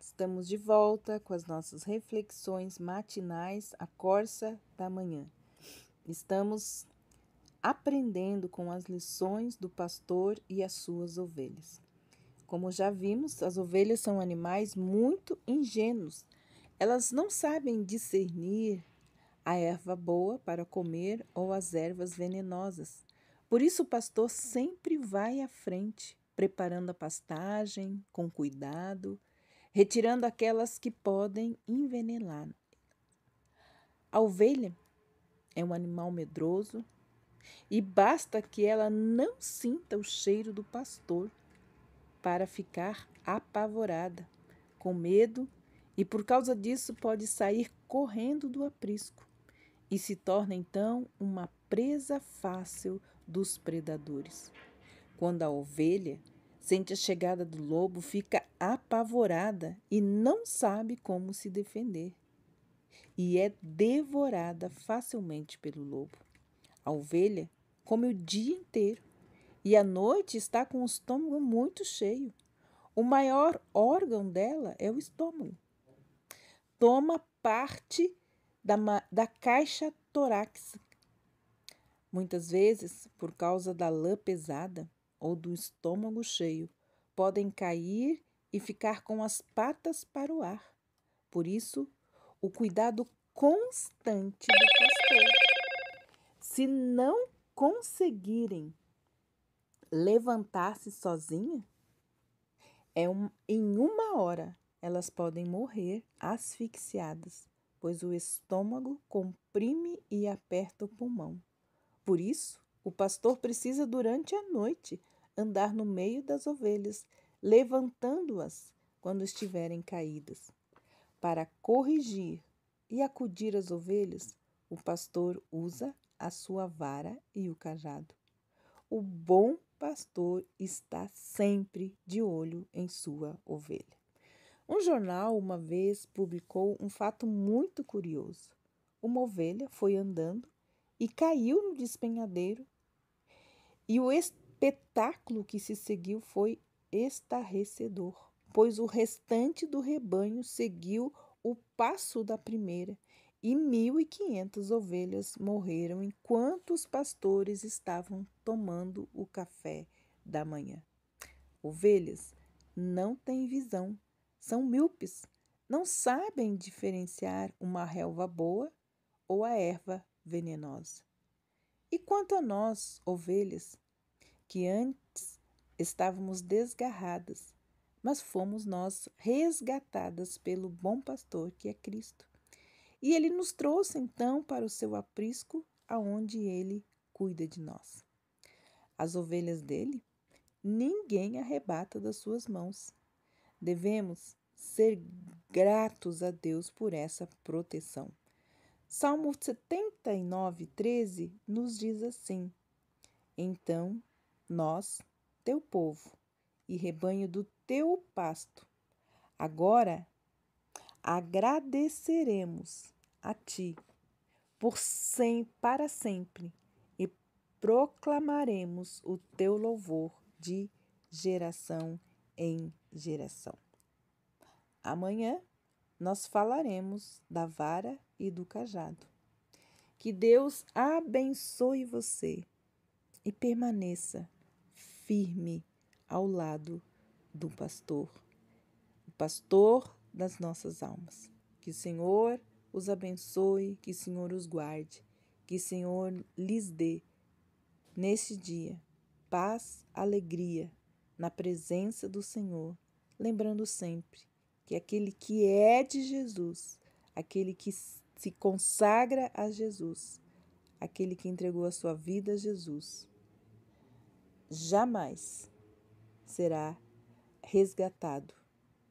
estamos de volta com as nossas reflexões matinais, a corça da manhã. Estamos aprendendo com as lições do pastor e as suas ovelhas. Como já vimos, as ovelhas são animais muito ingênuos. Elas não sabem discernir a erva boa para comer ou as ervas venenosas. Por isso, o pastor sempre vai à frente preparando a pastagem com cuidado, retirando aquelas que podem envenenar A ovelha é um animal medroso e basta que ela não sinta o cheiro do pastor para ficar apavorada, com medo, e por causa disso pode sair correndo do aprisco e se torna então uma presa fácil dos predadores. Quando a ovelha Sente a chegada do lobo, fica apavorada e não sabe como se defender. E é devorada facilmente pelo lobo. A ovelha come o dia inteiro e à noite está com o estômago muito cheio. O maior órgão dela é o estômago. Toma parte da, da caixa torácica. Muitas vezes, por causa da lã pesada, ou do estômago cheio, podem cair e ficar com as patas para o ar. Por isso, o cuidado constante do pastor. Se não conseguirem levantar-se sozinha, é um, em uma hora elas podem morrer asfixiadas, pois o estômago comprime e aperta o pulmão. Por isso, o pastor precisa, durante a noite, andar no meio das ovelhas, levantando-as quando estiverem caídas. Para corrigir e acudir as ovelhas, o pastor usa a sua vara e o cajado. O bom pastor está sempre de olho em sua ovelha. Um jornal uma vez publicou um fato muito curioso. Uma ovelha foi andando e caiu no despenhadeiro, e o espetáculo que se seguiu foi estarrecedor, pois o restante do rebanho seguiu o passo da primeira e mil e quinhentas ovelhas morreram enquanto os pastores estavam tomando o café da manhã. Ovelhas não têm visão, são míopes, não sabem diferenciar uma relva boa ou a erva venenosa. E quanto a nós, ovelhas, que antes estávamos desgarradas, mas fomos nós resgatadas pelo bom pastor que é Cristo. E ele nos trouxe então para o seu aprisco, aonde ele cuida de nós. As ovelhas dele, ninguém arrebata das suas mãos. Devemos ser gratos a Deus por essa proteção. Salmo 79, 13 nos diz assim: Então nós, teu povo, e rebanho do teu pasto. Agora agradeceremos a ti por sem para sempre e proclamaremos o teu louvor de geração em geração. Amanhã nós falaremos da vara e do cajado. Que Deus abençoe você e permaneça firme ao lado do pastor, o pastor das nossas almas. Que o Senhor os abençoe, que o Senhor os guarde, que o Senhor lhes dê neste dia paz, alegria na presença do Senhor, lembrando sempre que aquele que é de Jesus, aquele que se consagra a Jesus, aquele que entregou a sua vida a Jesus, jamais será resgatado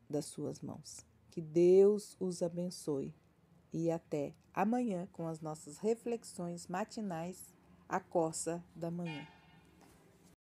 das suas mãos. Que Deus os abençoe e até amanhã com as nossas reflexões matinais, a corça da manhã.